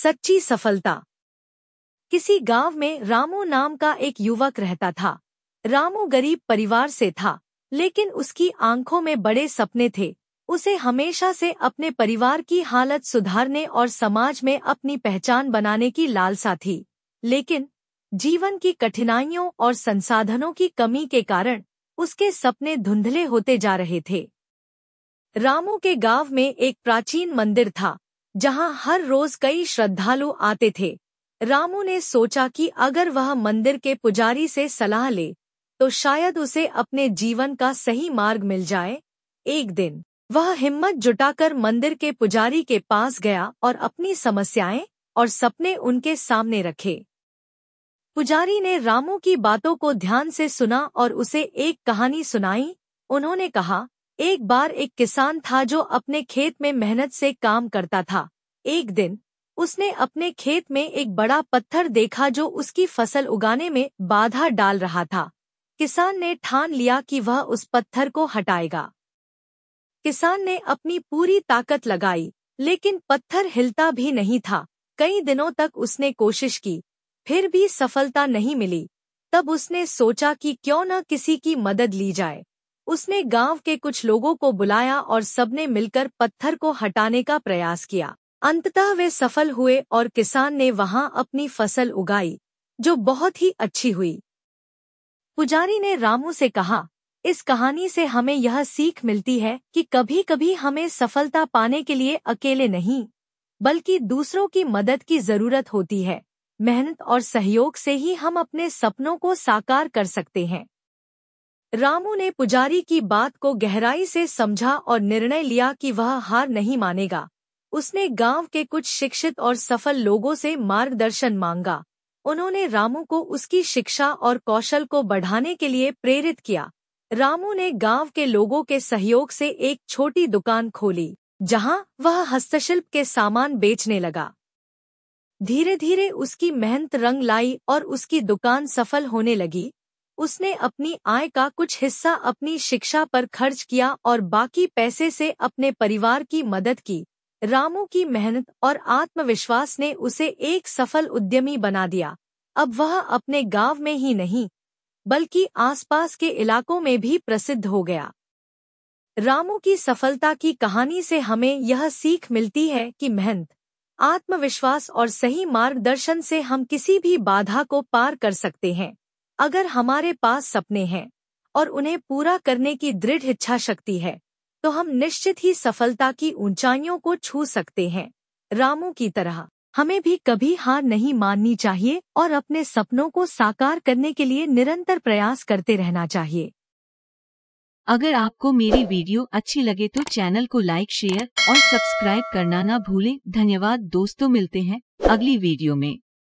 सच्ची सफलता किसी गांव में रामू नाम का एक युवक रहता था रामू गरीब परिवार से था लेकिन उसकी आंखों में बड़े सपने थे उसे हमेशा से अपने परिवार की हालत सुधारने और समाज में अपनी पहचान बनाने की लालसा थी लेकिन जीवन की कठिनाइयों और संसाधनों की कमी के कारण उसके सपने धुंधले होते जा रहे थे रामू के गांव में एक प्राचीन मंदिर था जहां हर रोज कई श्रद्धालु आते थे रामू ने सोचा कि अगर वह मंदिर के पुजारी से सलाह ले तो शायद उसे अपने जीवन का सही मार्ग मिल जाए एक दिन वह हिम्मत जुटाकर मंदिर के पुजारी के पास गया और अपनी समस्याएं और सपने उनके सामने रखे पुजारी ने रामू की बातों को ध्यान से सुना और उसे एक कहानी सुनाई उन्होंने कहा एक बार एक किसान था जो अपने खेत में मेहनत से काम करता था एक दिन उसने अपने खेत में एक बड़ा पत्थर देखा जो उसकी फसल उगाने में बाधा डाल रहा था किसान ने ठान लिया कि वह उस पत्थर को हटाएगा किसान ने अपनी पूरी ताकत लगाई लेकिन पत्थर हिलता भी नहीं था कई दिनों तक उसने कोशिश की फिर भी सफलता नहीं मिली तब उसने सोचा कि क्यों न किसी की मदद ली जाए उसने गांव के कुछ लोगों को बुलाया और सबने मिलकर पत्थर को हटाने का प्रयास किया अंततः वे सफल हुए और किसान ने वहां अपनी फसल उगाई जो बहुत ही अच्छी हुई पुजारी ने रामू से कहा इस कहानी से हमें यह सीख मिलती है कि कभी-कभी हमें सफलता पाने के लिए अकेले नहीं बल्कि दूसरों की मदद की जरूरत होती है मेहनत और सहयोग से ही हम अपने सपनों को साकार कर सकते हैं रामू ने पुजारी की बात को गहराई से समझा और निर्णय लिया कि वह हार नहीं मानेगा उसने गांव के कुछ शिक्षित और सफल लोगों से मार्गदर्शन मांगा उन्होंने रामू को उसकी शिक्षा और कौशल को बढ़ाने के लिए प्रेरित किया रामू ने गांव के लोगों के सहयोग से एक छोटी दुकान खोली जहां वह हस्तशिल्प के सामान बेचने लगा धीरे धीरे उसकी मेहनत रंग लाई और उसकी दुकान सफल होने लगी उसने अपनी आय का कुछ हिस्सा अपनी शिक्षा पर खर्च किया और बाकी पैसे से अपने परिवार की मदद की रामू की मेहनत और आत्मविश्वास ने उसे एक सफल उद्यमी बना दिया अब वह अपने गांव में ही नहीं बल्कि आसपास के इलाकों में भी प्रसिद्ध हो गया रामू की सफलता की कहानी से हमें यह सीख मिलती है कि मेहनत आत्मविश्वास और सही मार्गदर्शन से हम किसी भी बाधा को पार कर सकते हैं अगर हमारे पास सपने हैं और उन्हें पूरा करने की दृढ़ इच्छा शक्ति है तो हम निश्चित ही सफलता की ऊंचाइयों को छू सकते हैं रामू की तरह हमें भी कभी हार नहीं माननी चाहिए और अपने सपनों को साकार करने के लिए निरंतर प्रयास करते रहना चाहिए अगर आपको मेरी वीडियो अच्छी लगे तो चैनल को लाइक शेयर और सब्सक्राइब करना ना भूलें धन्यवाद दोस्तों मिलते हैं अगली वीडियो में